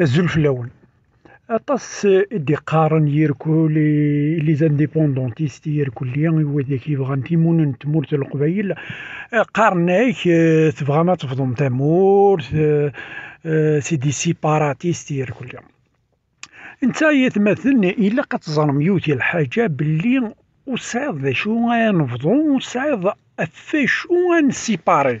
الزلف الاول اطاس دي قارن يركو لي لي زانديبوندونتيست يركو هو ديك يبغى تيمون تمورت القبيل قارناك تبغى ما تفضم سي دي سيباراتيست يركو لي انت يتمثلني الا قتزر يوتي الحاجه باللي وسعيد شو غنفضو وسعيد شو غنسيباري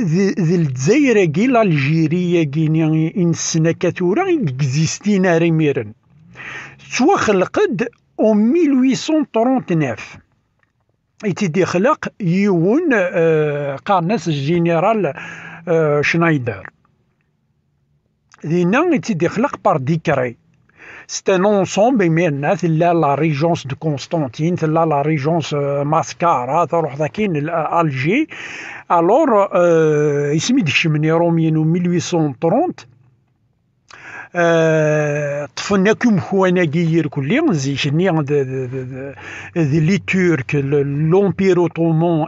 ذي الجزائر كي الجيريا كيني ان سناكاتورا كزيستينا ريميرن سوا خلقد او 1839 ايتي دي خلق يون آه، قرنس الجنرال آه، شنايدر لينا ايتي خلق بار ديكري c'est un ensemble mais il a la régence de Constantine il la régence euh, Mascara alors euh, Alger alors euh, il s'est mis de en 1830 آه، طفناكم خوانا جير زي زيشني ذي لي تورك لومبير اوتومون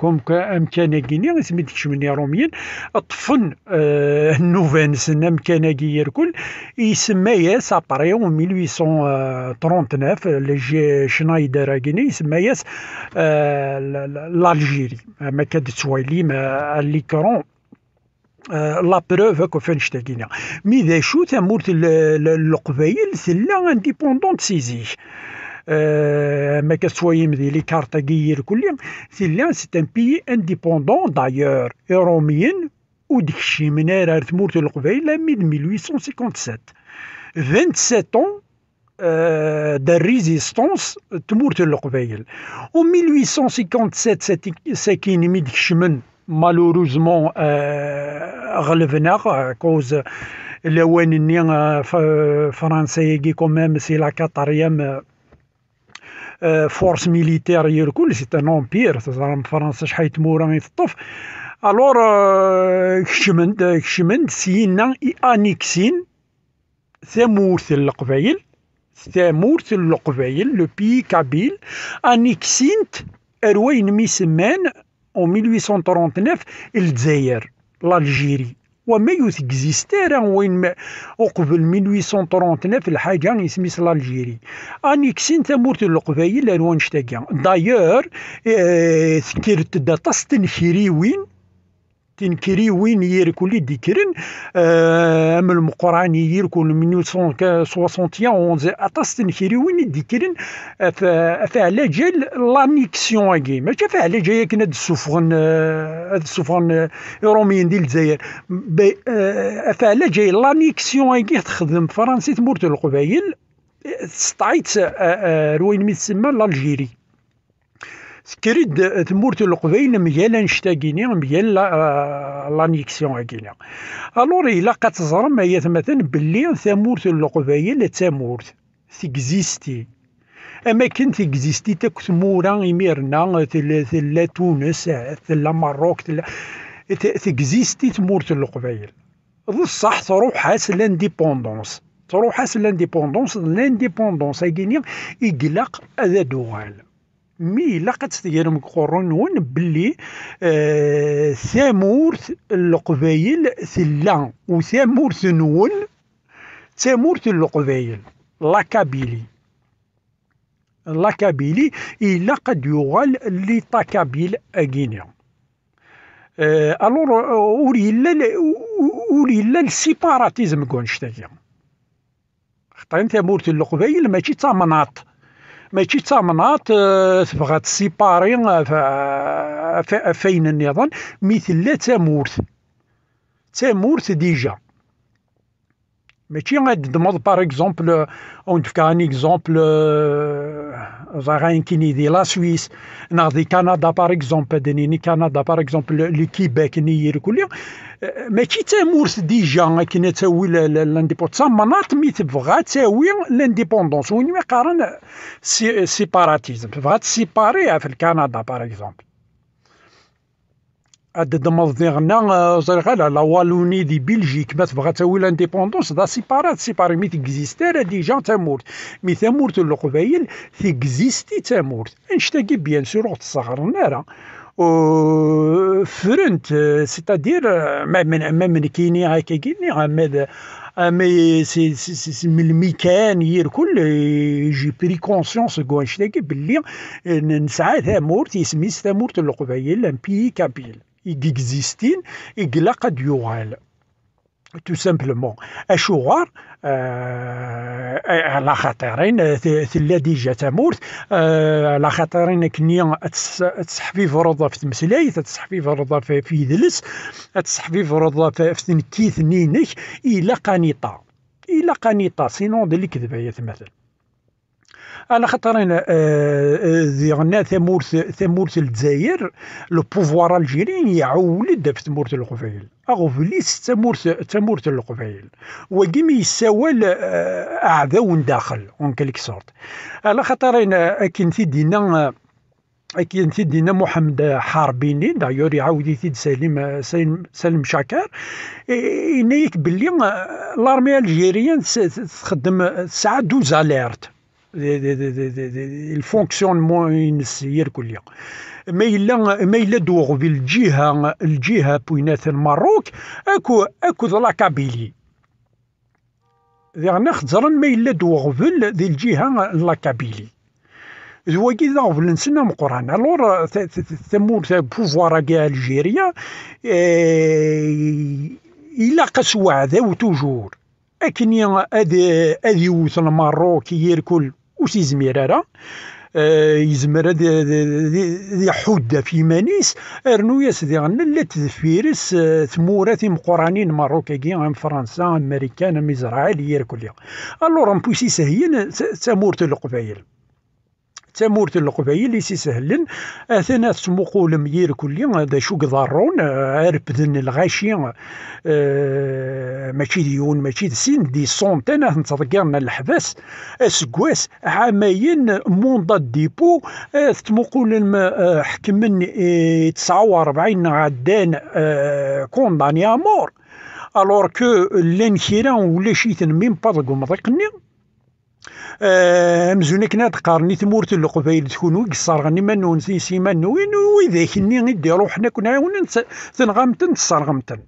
كم كامكان جيني اسمي ديك شمني روميين طفن آه، النوفانس امكان جير كل يسمياس ابريو 1839 لي شنايدر جيني يسمياس آه، لالجيري ما كانت تسويلي ما ليكرون Euh, la preuve que vous avez fait. Mais les chutes qui ont été le c'est l'indépendant de la euh, Mais que vous les cartes qui ont c'est un pays indépendant d'ailleurs. Et Romain, il a été mis en 1857. 27 ans euh, de résistance qui ont été mis en 1857. c'est ce qui nous dit mis malheureusement euh, relevé euh, à cause le ONU euh, français qui quand même c'est la quatrième force militaire hier c'est un empire c'est un français qui est mort en alors chemin de chemin si annexin c'est mort c'est mort le c'est le pays kabyle annexin et ouais une er en 1839 الجزائر لالجيري وما يتكزيست ترى وين ما قبل 1839 الحاجة يسميس لالجيري اني كسين تمورت القبايل لروان شتاقيا دايور اه ثكرت دا تستنخيري وين تنكري وين يركولي ديكرن أم آه، القران يركول من 1961 اتاس تنكري وين ديكرن فعلى جال لانيكسيون أكي ماشي فعلى جاية كنا السفن السفغن آه، هاد السفغن آه، روميين ديال الجزائر فعلى جاي لانيكسيون أكي تخدم فرنسي تمرت القبائل ستايت روين ميتسمى لالجيري سكريد تمورت القبيل مجال انشتاكيني مجال آه، لانيكسيون اكينا الور الا كتزرم هي مثلا بلي ثمورت القبيل تمورت تكزيستي اما كنت تكزيستي تاك ثمورة اميرنا تلا تونس تلا ماروك تلا تكزيستي تمورت القبيل بصح تروحاس لانديبوندونس تروحاس لانديبوندونس لانديبوندونس اكينا يقلق هذا دوغال مي لقد ديالهم قرون بلي ثامورث آه، القبيل ثلا وثامورث نون ثامورث القبيل لاكابيلي لاكابيلي الى قد يغال لي تاكابيل اغينيا أه الور آه، اوري لا اوري لا السيباراتيزم كونشتاكيا خطرين تامورت القبايل ماشي تا أه ماشي تامنات آه، تبغى تسيباري آه، فين آه، النظام مثل تامورث تامورث ديجا Mais ad d-tdemmeḍ eh, par exemple, euh, on n-fkeɣ un exemple, ẓriɣ euh, qui n'est di la Suisse neɣ di Kanada par exemple, ad nini Canada par exemple, li Québec niyir kulli, mačči d tamurt dija akken ad tawi l'indépendance, tamnaḍt mi tebɣa ad tawi l'indépendance, win mi qqaren séparatizm, se séparer avec le Canada par exemple. عاد دمضنا زرق على لا والوني دي بلجيك ما تبغى تاوي لانديبوندونس دا سيبارات سيباري مي تكزيستير ديجا تامورت مي تامورت القبايل تيكزيستي تامورت نشتاقي بيان سور وقت راه نارا فرنت سيتادير ما من ما من كيني هكا كيني عماد امي سي سي من الميكان يركل جي بري كونسيونس كو نشتاقي بلي نسعى تامورت يسميس تامورت القبايل امبي كابيل يكزيستين يقلا قد يغال تو سامبلومون اشوغار على خاطرين ثلا ديجا تامورت آه، على خاطرين كني في فرضا في تمسلاي في فرضا في يدلس في فرضا في تنكيث نينك الى قنيطه الى قنيطه سينون ديال الكذبه مثلا على خاطر انا ذيغنا آه، آه، ثمورث ثمورث الجزائر لو بوفوار الجيري يعولد في ثمورث القبائل اغفليس ثمورث ثمورث القبائل وقيم يساوال آه، اعداو داخل اون كليك سورت على خاطر انا كي دينا اكيد تيدينا محمد حاربيني دايور يعاود تيد سليم سليم شاكر ينايك بلي لارمي الجيريان تخدم تسعه دوز اليرت الفونكسيونمون هي الكلية ما الا ما الا دوغ بالجهه الجهه بوينات الماروك اكو اكو لا كابيلي ذي خزرن ما الا دوغ في ذي الجهه لا كابيلي ذوقي ذا غفل نسنا مقران الور ثمور بوفوار كاع الجيريا إلا قسوا عذاو وتوجور أكن أذي أذي وثن المروك يركل وش يزمير راه يزمر ذي آه، حودة في مانيس ارنو يسدي غنى لت فيرس آه، ثمورات مقرانين ماروكيين ام فرنسا امريكان ام ازرائيل يير كليا الو رمبوسي سهيا تمورت القبائل تمورت القبيل اللي سيسهلن اثنا تمقول لمير كلي هذا شو قضارون اربدن الغاشي آه، ماشي ديون ماشي دسين دي سونتين نتذكرنا الحباس اسكواس عامين موندا ديبو تمقول آه، آه، حكمن 49 عدان كونداني امور الور كو لان ولا شيتن ميم با مضيقني امزون كنا تقارني ثمورت القبيل تكون ويقصر غني من ونسي سي من وين واذا كني ندي روحنا كنا وننسى تنغمتن تصرغمتن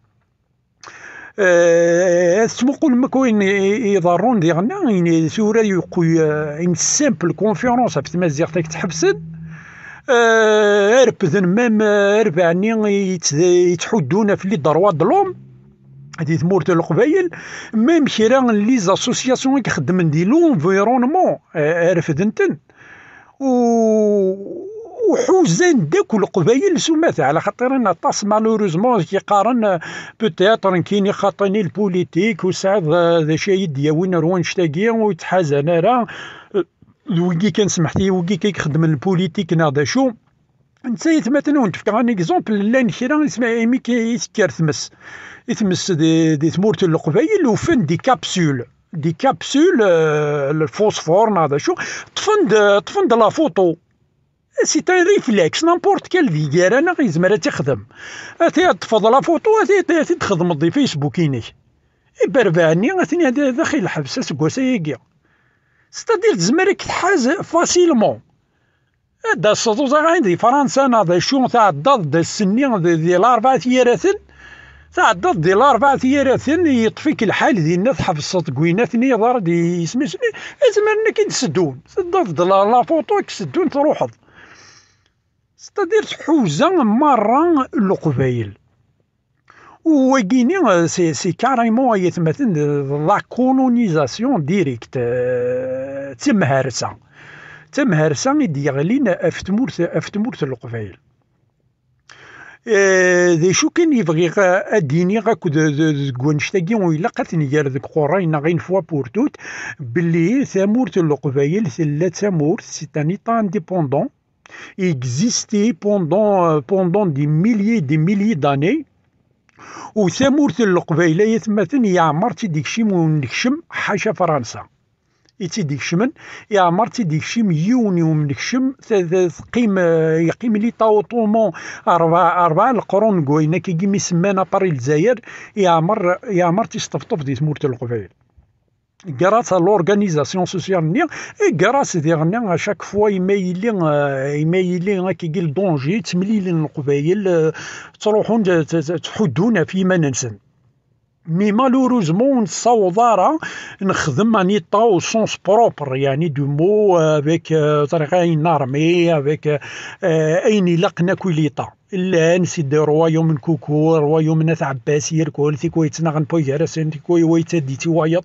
أه سمقول ما كوين يضرون دي غنا ان سورة يقوي ان سامبل كونفيرونس في تمازيغ تاك تحبسن أه ارب ذن مام اربع نين في لي دروا دلوم دي تمورت القبايل ميم راه لي زاسوسياسيون كخدمن دي لونفيرونمون رفدنتن و وحوزان داك القبايل سمات على خاطر ان طاس مالوريزمون كيقارن بوتيتر كيني خاطيني البوليتيك وسعد ذا شي وين روان شتاقيا ويتحازن راه ويكي كان سمحتي ويكي كيخدم البوليتيك ناض شو نتا مثلا ونتفك ان اكزومبل لا كرا يسمع ايمي كيسكر تمس يتمس دي, دي تمورت القبيل وفن دي كابسول دي كابسول آه، الفوسفور هذا شو طفند طفند لا فوتو سي تان ريفلكس نامبورت كال غير انا يزمر تخدم اتي تفض لا فوتو اتي تخدم دي فيسبوك انك يبربعني اتني داخل الحبس سكو يجي ستادير تزمرك تحاز فاسيلمون دا ستوزا غاين دي فرنسا ناضي شو تعدد دي السني دي الاربعة تياراتن الضد دي الاربعة تياراتن يطفيك الحال ديالنا كوينا ثني دار دي لازم انا انك تسدون الضد لا فوتو كسدون تروحض ستادير حوزة مرة القبايل وكيني سي سي كاريمون يتمثل لا كولونيزاسيون ديريكت تم هارسه تمهرسه يديغلين في تمورث افتمورث تمورث القبائل إيه، ذي شو كان يبغي اديني غاك كونشتاكي ويلقتني غير ذك قراينا غين فوا بور توت بلي ثامورت القبائل ثلا ثامورت سيت ان ايتا انديبوندون اكزيستي بوندون بوندون دي ميلي دي ميلي داني وثامورت القبائل يثمتن يعمر تي ديكشي نكشم حاشا فرنسا يتيديكشمن يعمر تيديكشم يون يوم نكشم تقيم يقيم لي طوطومون اربع أربعة أربعة القرون كوينا يجي سمانا باري الجزائر يا عمر تيستفطف دي تمورت القبائل grâce à l'organisation sociale ni et grâce dernier à chaque fois يميلي يميلي كيجي الدونجي تمليلين القبائل تروحون تحدونا في ننسى مي مالوروزمون نتصاوض راه نخدم راني طاو سونس بروبر يعني دو مو افيك طريقه اين ارمي افيك اين يلقنا كويليطا لا نسيدي روايوم كوكو روايوم ناس عباسي الكل تيكويتنا غنبويرسن تيكوي ديتي وايط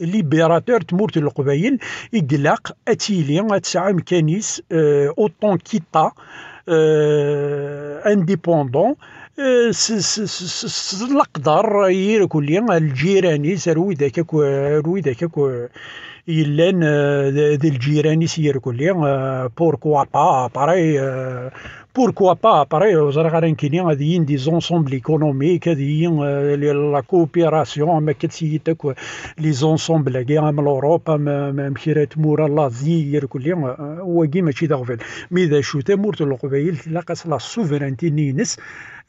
ليبيراتور تموت القبيل إقلاق أتيلي أتسعى مكانيس أوطون كيطا انديبوندون الاقدر يركل الجيراني روي ذاك روي ذاك يلان آه، ذي الجيرانيس يركلي آه، بوركوا با باراي آه، بوركوا با باراي زرا غير كيني هذه دي زونسومبل ايكونوميك هذه لا كوبيراسيون ما كتسيتك لي زونسومبل كي ام لوروبا مخيرات مورا لازي يركلي وكي ماشي داغفل مي ذا شو تمورت القبائل تلاقى لا سوفرانتي نينس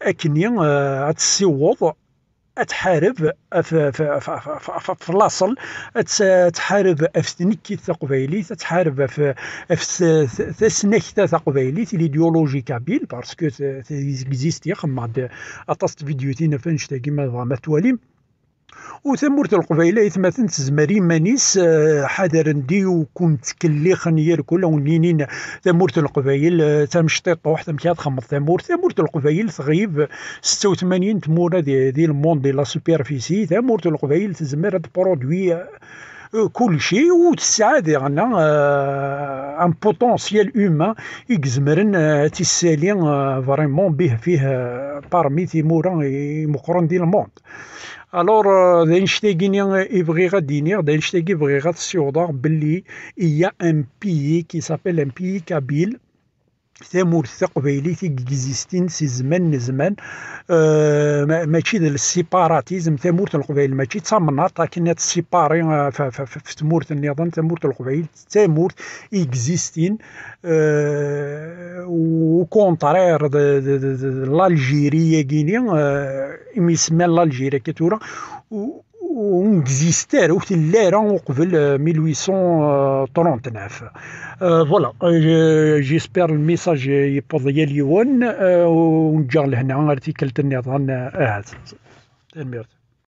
اكني غتسيوض تحارب في الاصل تحارب في تنكيت تقبيليت تحارب في تسنكت في ليديولوجي كابيل باسكو تيزيستي خمد اطاس فيديو تينا فانشتا كيما ما تواليم وثمرت القبيله إثماثن تزمر مانيس آه، حذر دي وكنت كلي هي كل ونينين ثمرت القبيل آه، طوح تمشي تخمط تمورت ثمرت القبيل تغيب وثمانين تمورة دي, دي الموند لا سوبرفيسي ثمرت القبيل تزمر تبرودوي آه، كل شيء وتساعد عنا ان بوتونسيال اومان يكزمرن تيسالي فريمون به فيه بارمي تيمورا مقرن ديال الموند Alors, euh, euh, il y a un pays qui s'appelle un pays kabyle, تامورت تقبيليتي كيكزيستين سي زمان لزمان آه ماشي ديال السيباراتيزم تامورت القبيل ماشي تامناطا كنا تسيباري آه، في تامورت النظام تامورت القبيل تامورت اكزيستين آه وكونترير لالجيريا كينيا آه اسمها لالجيريا كي كتورا on existait, on était là, en 1839. Voilà, j'espère que le message n'est pas déluant, on se retrouve dans un autre article de l'internet. Merci.